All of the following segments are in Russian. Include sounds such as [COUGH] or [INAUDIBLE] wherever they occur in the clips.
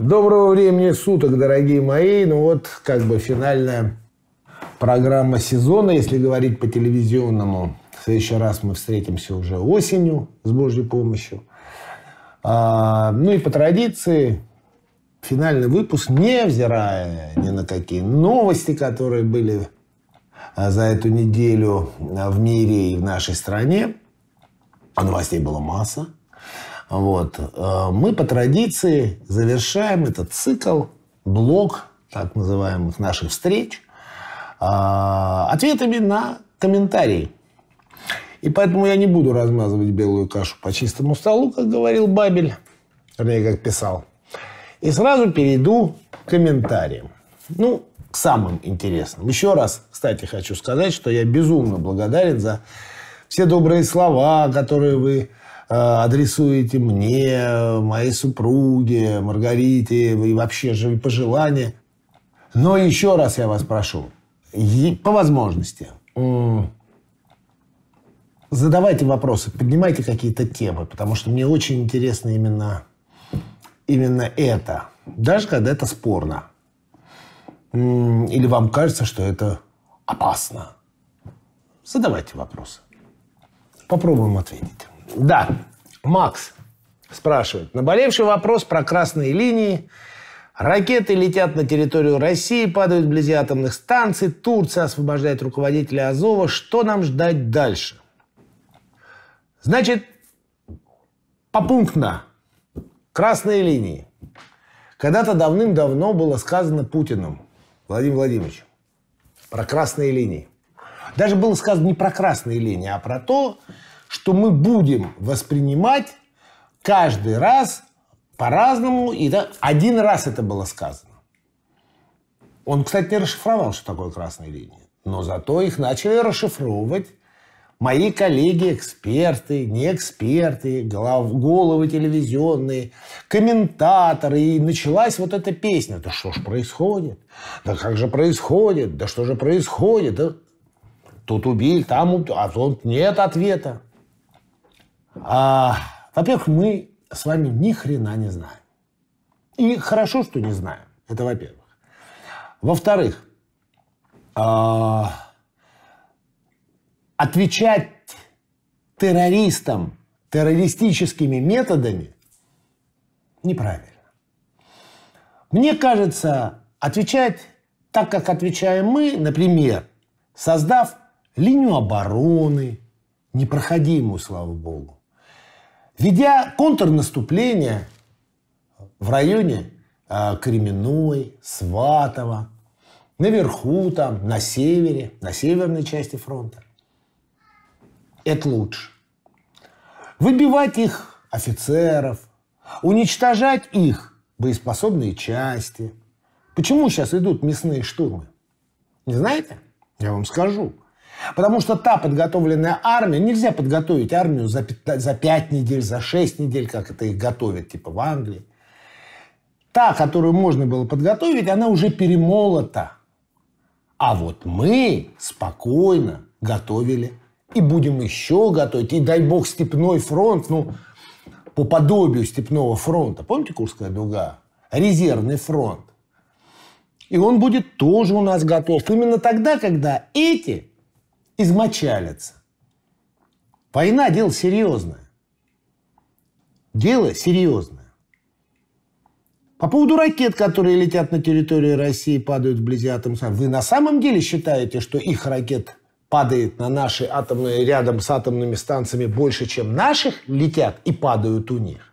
Доброго времени суток, дорогие мои. Ну вот, как бы финальная программа сезона, если говорить по телевизионному. В следующий раз мы встретимся уже осенью с Божьей помощью. А, ну и по традиции финальный выпуск, невзирая ни на какие новости, которые были а, за эту неделю а, в мире и в нашей стране. А новостей было масса. Вот. Э, мы по традиции завершаем этот цикл, блок так называемых наших встреч, э, ответами на комментарии. И поэтому я не буду размазывать белую кашу по чистому столу, как говорил Бабель, вернее, как писал. И сразу перейду к комментариям. Ну, к самым интересным. Еще раз, кстати, хочу сказать, что я безумно благодарен за все добрые слова, которые вы Э, адресуете мне, моей супруге, Маргарите и вообще же пожелания. Но еще раз я вас прошу, по возможности, задавайте вопросы, поднимайте какие-то темы, потому что мне очень интересно именно, именно это. Даже когда это спорно. Или вам кажется, что это опасно. Задавайте вопросы. Попробуем ответить. Да, Макс спрашивает. Наболевший вопрос про красные линии. Ракеты летят на территорию России, падают вблизи атомных станций. Турция освобождает руководителя Азова. Что нам ждать дальше? Значит, попунктно. Красные линии. Когда-то давным-давно было сказано Путиным, Владимир Владимирович про красные линии. Даже было сказано не про красные линии, а про то, что мы будем воспринимать каждый раз по-разному. И да, один раз это было сказано. Он, кстати, не расшифровал, что такое красные линии. Но зато их начали расшифровывать мои коллеги-эксперты, не эксперты, головы телевизионные, комментаторы. И началась вот эта песня. Да что ж происходит? Да как же происходит? Да что же происходит? Да? Тут убили, там убили. А тут нет ответа. А, во-первых, мы с вами ни хрена не знаем. И хорошо, что не знаем. Это во-первых. Во-вторых, а, отвечать террористам террористическими методами неправильно. Мне кажется, отвечать так, как отвечаем мы, например, создав линию обороны, непроходимую, слава богу, ведя контрнаступление в районе э, Кременной, Сватова, наверху там, на севере, на северной части фронта. Это лучше. Выбивать их офицеров, уничтожать их боеспособные части. Почему сейчас идут мясные штурмы? Не знаете? Я вам скажу. Потому что та подготовленная армия, нельзя подготовить армию за 5, за 5 недель, за 6 недель, как это их готовят, типа в Англии. Та, которую можно было подготовить, она уже перемолота. А вот мы спокойно готовили и будем еще готовить. И дай бог Степной фронт, ну, по подобию Степного фронта. Помните Курская дуга? Резервный фронт. И он будет тоже у нас готов. Именно тогда, когда эти измочалятся. Война – дело серьезное. Дело серьезное. По поводу ракет, которые летят на территорию России и падают вблизи атомных, станции, вы на самом деле считаете, что их ракет падает на наши атомные, рядом с атомными станциями больше, чем наших летят и падают у них?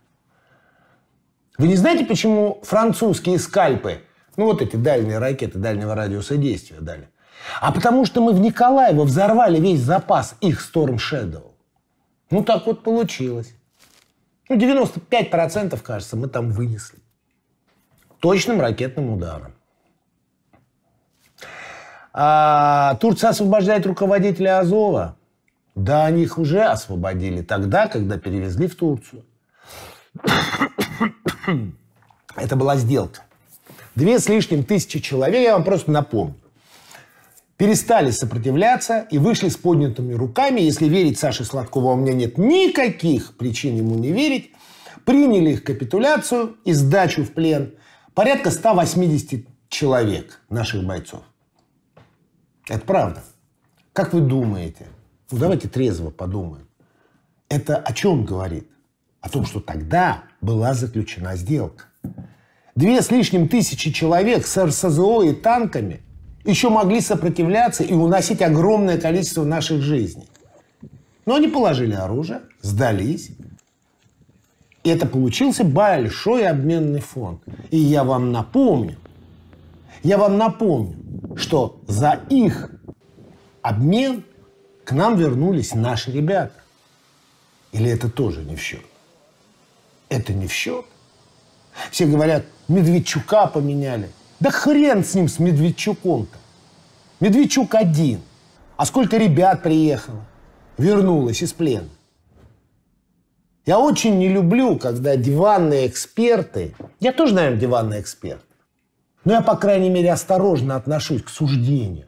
Вы не знаете, почему французские скальпы, ну вот эти дальние ракеты дальнего радиуса действия дали, а потому что мы в Николаево взорвали весь запас их Storm Shadow. Ну, так вот получилось. Ну, 95%, кажется, мы там вынесли. Точным ракетным ударом. А Турция освобождает руководителя Азова. Да, они их уже освободили тогда, когда перевезли в Турцию. [COUGHS] Это была сделка. Две с лишним тысячи человек, я вам просто напомню перестали сопротивляться и вышли с поднятыми руками, если верить Саше Сладкову, а у меня нет никаких причин ему не верить, приняли их капитуляцию и сдачу в плен порядка 180 человек наших бойцов. Это правда. Как вы думаете? Ну, давайте трезво подумаем. Это о чем говорит? О том, что тогда была заключена сделка. Две с лишним тысячи человек с РСЗО и танками – еще могли сопротивляться и уносить огромное количество наших жизней. Но они положили оружие, сдались. И это получился большой обменный фонд. И я вам напомню, я вам напомню, что за их обмен к нам вернулись наши ребята. Или это тоже не в счет? Это не в счет. Все говорят, Медведчука поменяли. Да хрен с ним, с Медведчуком-то. Медведчук один. А сколько ребят приехало, вернулось из плена. Я очень не люблю, когда диванные эксперты... Я тоже, наверное, диванный эксперт. Но я, по крайней мере, осторожно отношусь к суждению.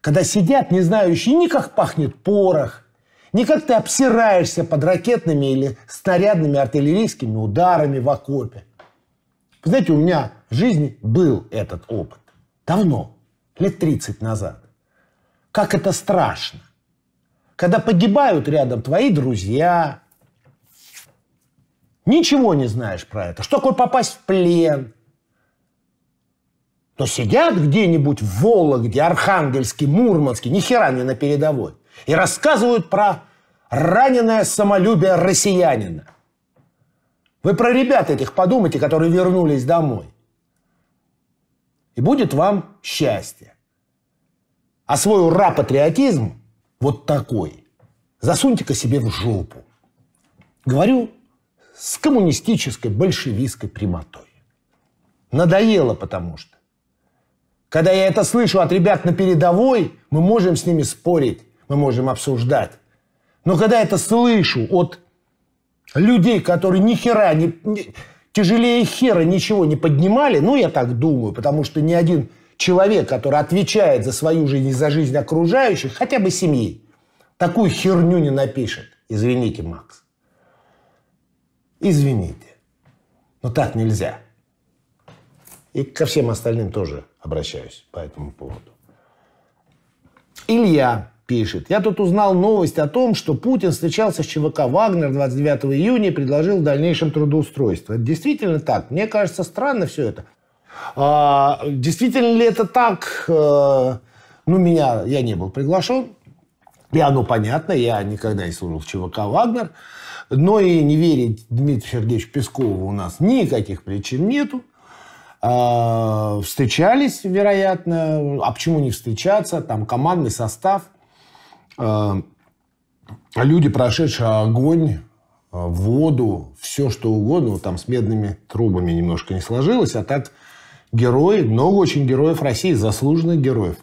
Когда сидят не знающие ни как пахнет порох, ни как ты обсираешься под ракетными или снарядными артиллерийскими ударами в окопе. Вы знаете, у меня в жизни был этот опыт. Давно, лет 30 назад. Как это страшно. Когда погибают рядом твои друзья, ничего не знаешь про это. Что такое попасть в плен? То сидят где-нибудь в Вологде, Архангельске, Мурманске, ни хера не на передовой, и рассказывают про раненое самолюбие россиянина. Вы про ребят этих подумайте, которые вернулись домой и будет вам счастье. А свой ура-патриотизм вот такой засуньте-ка себе в жопу. Говорю с коммунистической большевистской прямотой. Надоело потому что. Когда я это слышу от ребят на передовой, мы можем с ними спорить, мы можем обсуждать. Но когда это слышу от людей, которые ни хера не, не, тяжелее хера ничего не поднимали, ну, я так думаю, потому что ни один человек, который отвечает за свою жизнь и за жизнь окружающих, хотя бы семьи, такую херню не напишет. Извините, Макс. Извините. Но так нельзя. И ко всем остальным тоже обращаюсь по этому поводу. Илья пишет. Я тут узнал новость о том, что Путин встречался с ЧВК «Вагнер» 29 июня и предложил в дальнейшем трудоустройство. Это действительно так? Мне кажется, странно все это. А, действительно ли это так? А, ну, меня, я не был приглашен. И оно понятно, я никогда не служил в ЧВК «Вагнер». Но и не верить Дмитрию Сергеевичу Пескову у нас никаких причин нету. А, встречались, вероятно. А почему не встречаться? Там командный состав – а, а люди, прошедшие огонь, э, воду, все что угодно, вот там с медными трубами немножко не сложилось, а так герои, много очень героев России, заслуженных героев.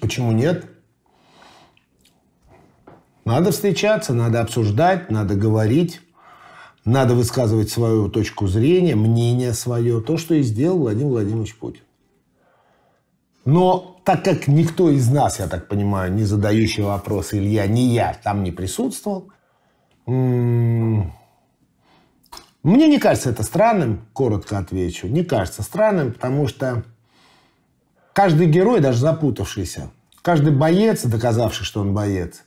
Почему нет? Надо встречаться, надо обсуждать, надо говорить, надо высказывать свою точку зрения, мнение свое, то, что и сделал Владимир Владимирович Путин. Но так как никто из нас, я так понимаю, не задающий вопрос Илья, не я, там не присутствовал, мне не кажется это странным, коротко отвечу. Не кажется странным, потому что каждый герой, даже запутавшийся, каждый боец, доказавший, что он боец,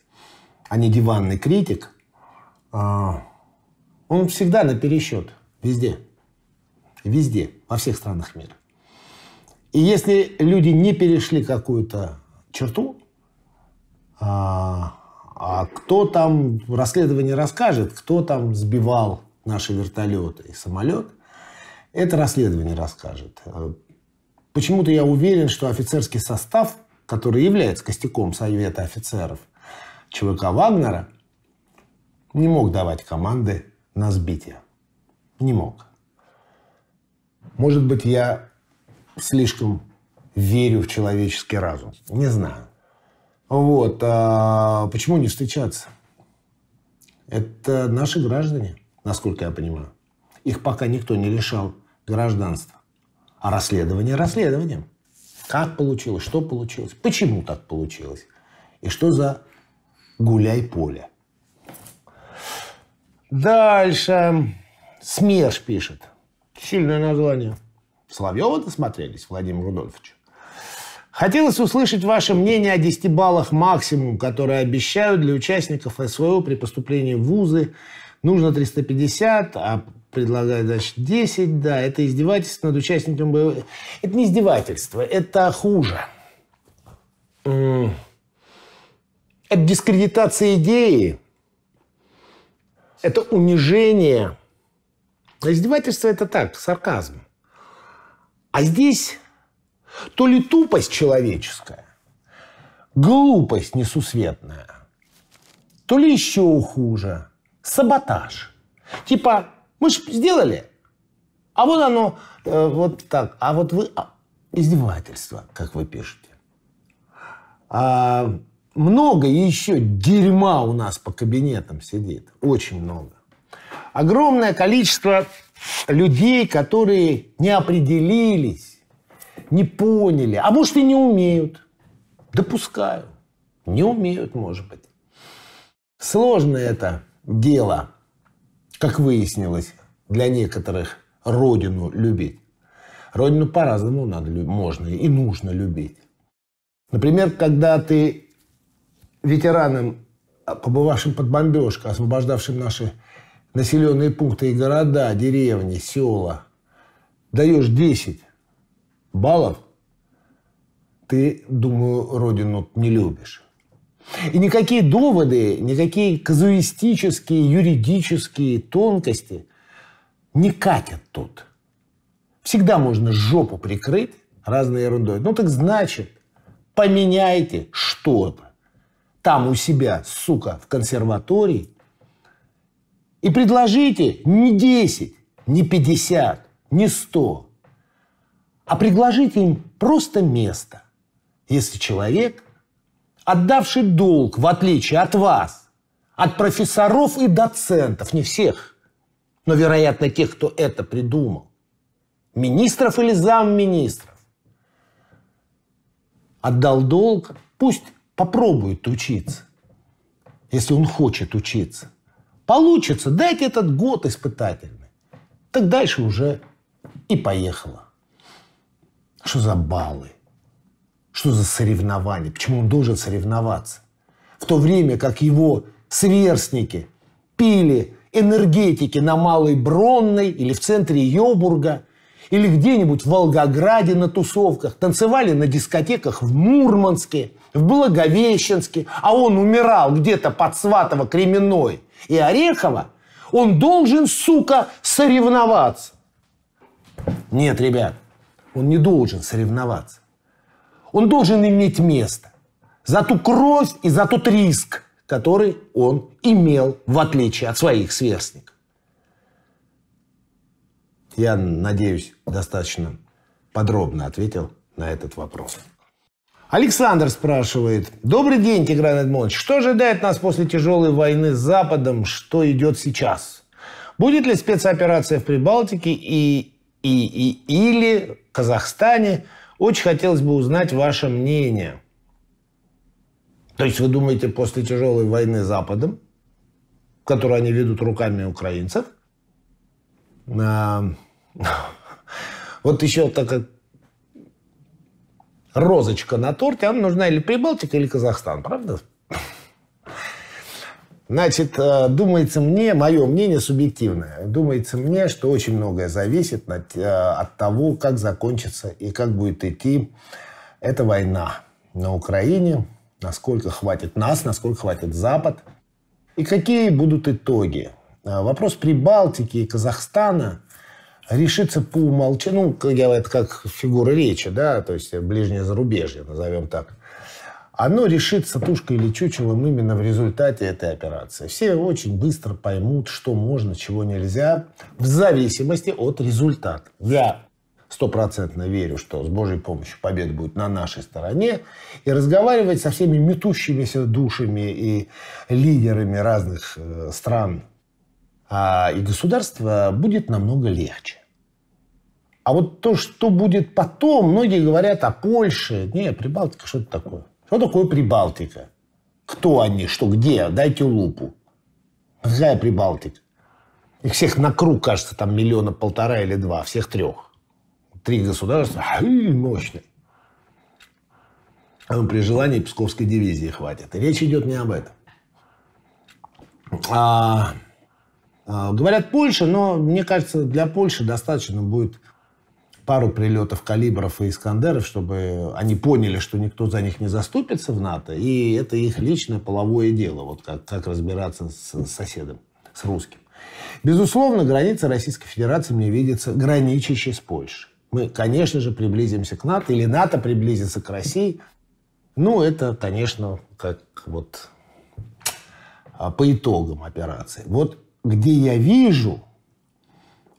а не диванный критик, а, он всегда на пересчет. Везде. Везде. Во всех странах мира. И если люди не перешли какую-то черту, а, а кто там, расследование расскажет, кто там сбивал наши вертолеты и самолет, это расследование расскажет. Э, почему-то я уверен, что офицерский состав, который является костяком Совета офицеров ЧВК Вагнера, не мог давать команды на сбитие. Не мог. Может быть, я слишком верю в человеческий разум. Не знаю. Вот. А почему не встречаться? Это наши граждане, насколько я понимаю. Их пока никто не лишал гражданства. А расследование расследованием. Как получилось, что получилось, почему так получилось. И что за гуляй-поле. Дальше. СМЕРШ пишет. Сильное название. Соловьева досмотрелись, Владимир Рудольфович. Хотелось услышать ваше мнение о 10 баллах максимум, которые обещают для участников СВО при поступлении в ВУЗы. Нужно 350, а предлагают, значит, 10. Да, это издевательство над участником боевых... Это не издевательство, это хуже. Это дискредитация идеи. Это унижение. Издевательство – это так, сарказм. А здесь то ли тупость человеческая, глупость несусветная, то ли еще хуже, саботаж. Типа, мы же сделали, а вот оно э, вот так, а вот вы... А, издевательство, как вы пишете. А, много еще дерьма у нас по кабинетам сидит, очень много. Огромное количество людей, которые не определились, не поняли, а может и не умеют. Допускаю. Не умеют, может быть. Сложно это дело, как выяснилось, для некоторых родину любить. Родину по-разному надо, можно и нужно любить. Например, когда ты ветераном, а, побывавшим под бомбежкой, освобождавшим наши населенные пункты и города, деревни, села, даешь 10 баллов, ты, думаю, родину не любишь. И никакие доводы, никакие казуистические, юридические тонкости не катят тут. Всегда можно жопу прикрыть разной ерундой. Ну так значит, поменяйте что-то. Там у себя, сука, в консерватории и предложите не 10, не 50, не 100, а предложите им просто место, если человек, отдавший долг, в отличие от вас, от профессоров и доцентов, не всех, но, вероятно, тех, кто это придумал, министров или замминистров, отдал долг, пусть попробует учиться, если он хочет учиться. Получится, дайте этот год испытательный. Так дальше уже и поехало. Что за баллы? Что за соревнования? Почему он должен соревноваться? В то время как его сверстники пили энергетики на Малой Бронной или в центре Йобурга, или где-нибудь в Волгограде на тусовках, танцевали на дискотеках в Мурманске, в Благовещенске, а он умирал где-то под Сватово Кременной и Орехова, он должен, сука, соревноваться. Нет, ребят, он не должен соревноваться. Он должен иметь место за ту кровь и за тот риск, который он имел, в отличие от своих сверстников. Я надеюсь, достаточно подробно ответил на этот вопрос. Александр спрашивает. Добрый день, Тигран Эдмонович. Что ожидает нас после тяжелой войны с Западом? Что идет сейчас? Будет ли спецоперация в Прибалтике и, и, и, или в Казахстане? Очень хотелось бы узнать ваше мнение. То есть вы думаете, после тяжелой войны с Западом, которую они ведут руками украинцев, а, [LAUGHS] вот еще так как розочка на торте, она нужна или Прибалтика, или Казахстан, правда? Значит, э, думается мне, мое мнение субъективное, думается мне, что очень многое зависит от, э, от того, как закончится и как будет идти эта война на Украине, насколько хватит нас, насколько хватит Запад и какие будут итоги. Э, вопрос Прибалтики и Казахстана – решится по умолчанию, ну, я, это как фигура речи, да, то есть ближнее зарубежье, назовем так. Оно решится тушкой или чучелом именно в результате этой операции. Все очень быстро поймут, что можно, чего нельзя, в зависимости от результата. Я стопроцентно верю, что с Божьей помощью победа будет на нашей стороне. И разговаривать со всеми метущимися душами и лидерами разных э, стран а, и государство будет намного легче. А вот то, что будет потом, многие говорят о Польше. Не, Прибалтика, что это такое? Что такое Прибалтика? Кто они, что, где? Дайте лупу. Какая Прибалтика? Их всех на круг, кажется, там миллиона полтора или два, всех трех. Три государства, мощные. А ну, при желании Псковской дивизии хватит. И речь идет не об этом. А а, говорят Польша, но мне кажется, для Польши достаточно будет пару прилетов калибров и Искандеров, чтобы они поняли, что никто за них не заступится в НАТО, и это их личное половое дело, вот как, как разбираться с соседом, с русским. Безусловно, граница Российской Федерации мне видится граничащей с Польшей. Мы, конечно же, приблизимся к НАТО, или НАТО приблизится к России. Ну, это, конечно, как вот а, по итогам операции. Вот где я вижу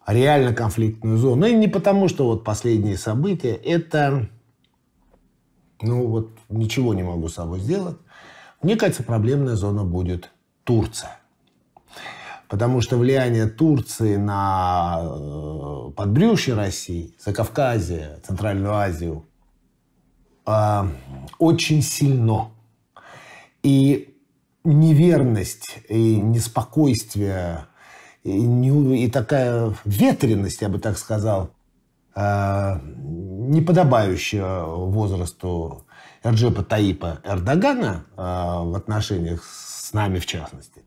реально конфликтную зону, ну, и не потому, что вот последние события, это, ну вот ничего не могу с собой сделать, мне кажется, проблемная зона будет Турция. Потому что влияние Турции на э, подбрюшье России, Закавказье, Центральную Азию э, очень сильно. И неверность и неспокойствие и, не, и такая ветренность, я бы так сказал, а, неподобающая возрасту Эрджепа Таипа Эрдогана а, в отношениях с нами в частности,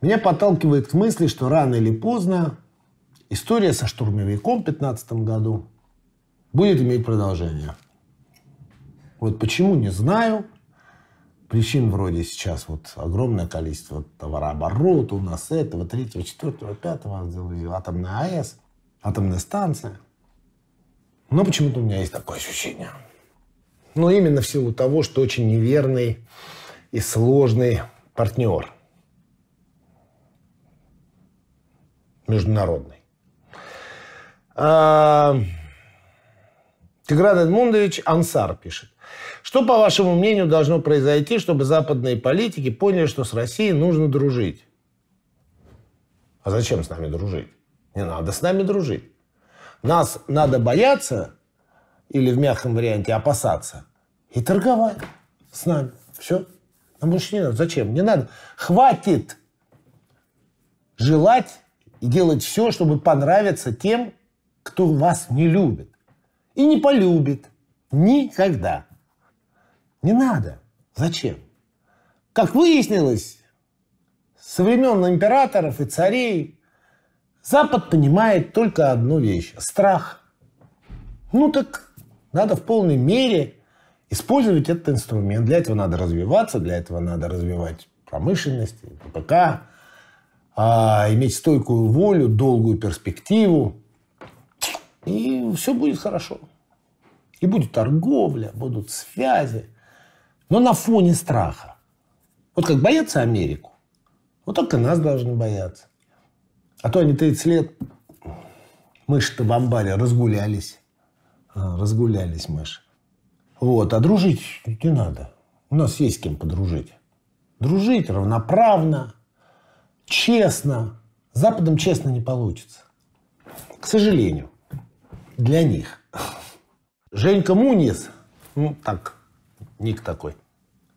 меня подталкивает к мысли, что рано или поздно история со штурмовиком в 2015 году будет иметь продолжение. Вот почему, не знаю причин вроде сейчас вот огромное количество товарооборота у нас этого, третьего, четвертого, пятого, атомная АЭС, атомная станция. Но почему-то у меня есть такое ощущение. Но именно в силу того, что очень неверный и сложный партнер международный. Тигран а, Эдмундович Ансар пишет. Что, по вашему мнению, должно произойти, чтобы западные политики поняли, что с Россией нужно дружить? А зачем с нами дружить? Не надо с нами дружить. Нас надо бояться или в мягком варианте опасаться и торговать с нами. Все. Нам больше не надо. Зачем? Не надо. Хватит желать и делать все, чтобы понравиться тем, кто вас не любит. И не полюбит. Никогда. Не надо. Зачем? Как выяснилось, со времен императоров и царей Запад понимает только одну вещь – страх. Ну так надо в полной мере использовать этот инструмент. Для этого надо развиваться, для этого надо развивать промышленность, ППК, а, иметь стойкую волю, долгую перспективу. И все будет хорошо. И будет торговля, будут связи – но на фоне страха. Вот как боятся Америку, вот только нас должны бояться. А то они 30 лет, мыши-то в амбаре разгулялись. А, разгулялись мыши. Вот, а дружить не надо. У нас есть с кем подружить. Дружить равноправно, честно. С Западом честно не получится. К сожалению, для них. Женька Мунис, ну так, ник такой,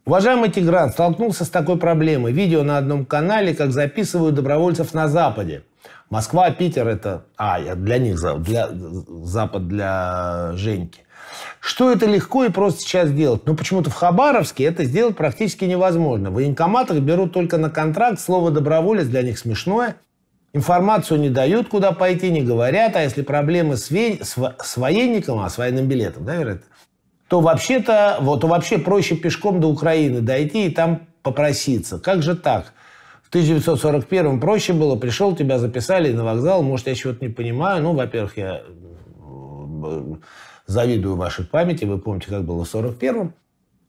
Уважаемый Тигран столкнулся с такой проблемой. Видео на одном канале, как записывают добровольцев на Западе. Москва, Питер это... А, для них для, Запад для Женьки. Что это легко и просто сейчас делать? Но ну, почему-то в Хабаровске это сделать практически невозможно. В военкоматах берут только на контракт. Слово «доброволец» для них смешное. Информацию не дают, куда пойти, не говорят. А если проблемы с, вен... с военником, а с военным билетом, да, вероятно, то вообще-то вот, то вообще проще пешком до Украины дойти и там попроситься. Как же так? В 1941 проще было, пришел, тебя записали на вокзал, может, я чего-то не понимаю. Ну, во-первых, я э, завидую вашей памяти, вы помните, как было в 41 м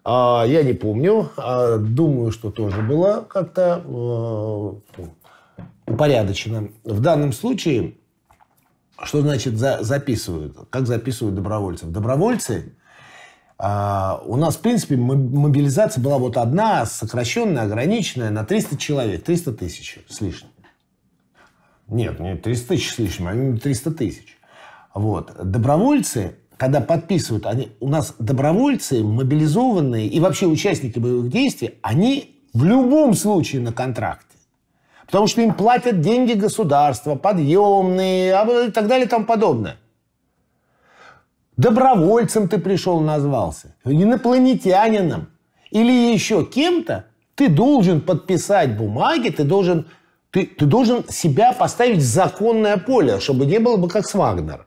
А, я не помню, а, думаю, что тоже было как-то э, упорядочено. В данном случае, что значит за, записывают? Как записывают добровольцев? Добровольцы а, у нас, в принципе, мобилизация была вот одна, сокращенная, ограниченная на 300 человек, 300 тысяч с лишним. Нет, не 300 тысяч с лишним, а 300 тысяч. Вот. Добровольцы, когда подписывают, они, у нас добровольцы, мобилизованные и вообще участники боевых действий, они в любом случае на контракте. Потому что им платят деньги государства, подъемные а и так далее и тому подобное. Добровольцем ты пришел, назвался. Инопланетянином. Или еще кем-то. Ты должен подписать бумаги, ты должен, ты, ты должен себя поставить в законное поле, чтобы не было бы как с Вагнером.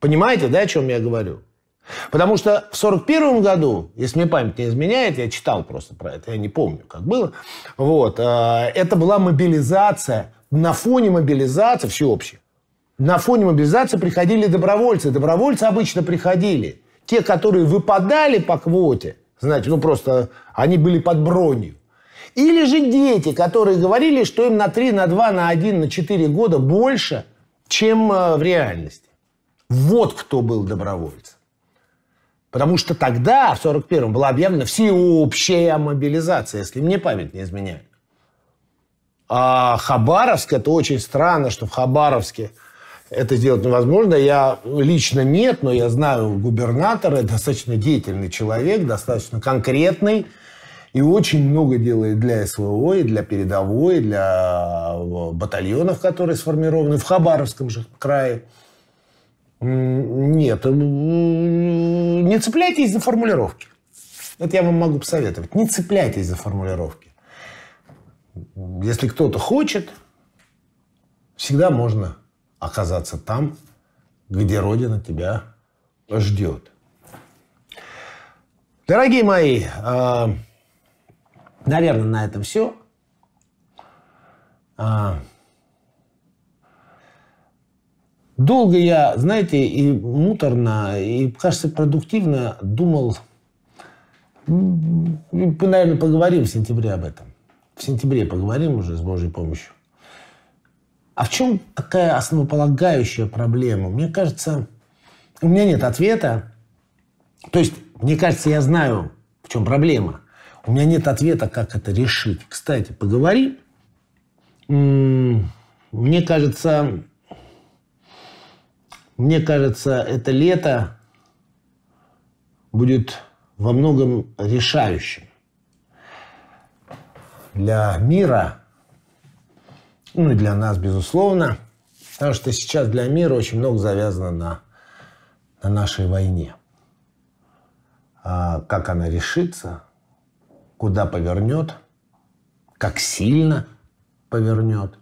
Понимаете, да, о чем я говорю? Потому что в 1941 году, если мне память не изменяет, я читал просто про это, я не помню, как было, вот, э, это была мобилизация, на фоне мобилизации всеобщей на фоне мобилизации приходили добровольцы. Добровольцы обычно приходили. Те, которые выпадали по квоте, знаете, ну просто они были под бронью. Или же дети, которые говорили, что им на 3, на 2, на 1, на 4 года больше, чем э, в реальности. Вот кто был добровольцем. Потому что тогда, в 41-м, была объявлена всеобщая мобилизация, если мне память не изменяет. А Хабаровск, это очень странно, что в Хабаровске это сделать невозможно. Я лично нет, но я знаю губернатора, достаточно деятельный человек, достаточно конкретный. И очень много делает для СВО, и для передовой, и для э, батальонов, которые сформированы в Хабаровском же крае. Нет, не цепляйтесь за формулировки. Это я вам могу посоветовать. Не цепляйтесь за формулировки. Если кто-то хочет, всегда можно оказаться там, где Родина тебя ждет. Дорогие мои, а, наверное, на этом все. А, долго я, знаете, и муторно, и, кажется, продуктивно думал. Мы, наверное, поговорим в сентябре об этом. В сентябре поговорим уже с Божьей помощью. А в чем такая основополагающая проблема? Мне кажется, у меня нет ответа. То есть, мне кажется, я знаю, в чем проблема. У меня нет ответа, как это решить. Кстати, поговори. Мне кажется, мне кажется, это лето будет во многом решающим для мира – ну и для нас, безусловно, потому что сейчас для мира очень много завязано на, на нашей войне. А как она решится, куда повернет, как сильно повернет.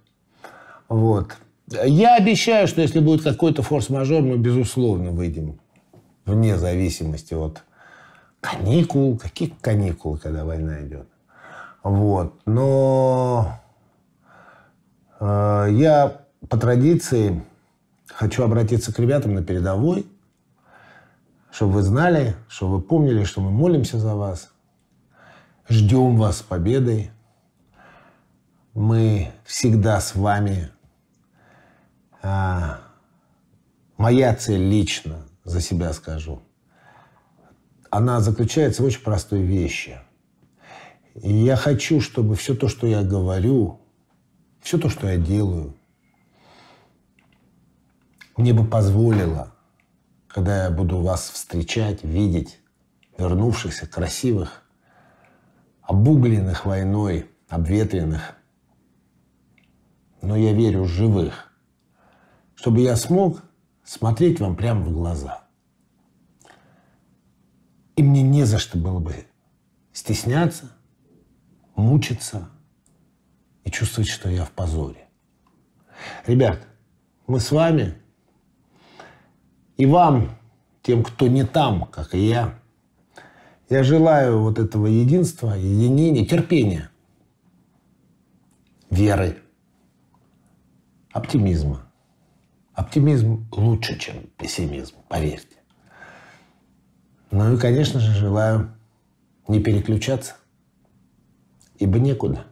Вот. Я обещаю, что если будет какой-то форс-мажор, мы, безусловно, выйдем вне зависимости от каникул, каких каникул, когда война идет. Вот. Но Э, я по традиции хочу обратиться к ребятам на передовой, чтобы вы знали, чтобы вы помнили, что мы молимся за вас, ждем вас с победой. Мы всегда с вами. А, моя цель лично, за себя скажу, она заключается в очень простой вещи. И я хочу, чтобы все то, что я говорю, все то, что я делаю, мне бы позволило, когда я буду вас встречать, видеть вернувшихся, красивых, обугленных войной, обветренных, но я верю, живых, чтобы я смог смотреть вам прямо в глаза. И мне не за что было бы стесняться, мучиться – и чувствовать, что я в позоре. Ребят, мы с вами. И вам, тем, кто не там, как и я, я желаю вот этого единства, единения, терпения, веры, оптимизма. Оптимизм лучше, чем пессимизм, поверьте. Ну и, конечно же, желаю не переключаться, ибо некуда.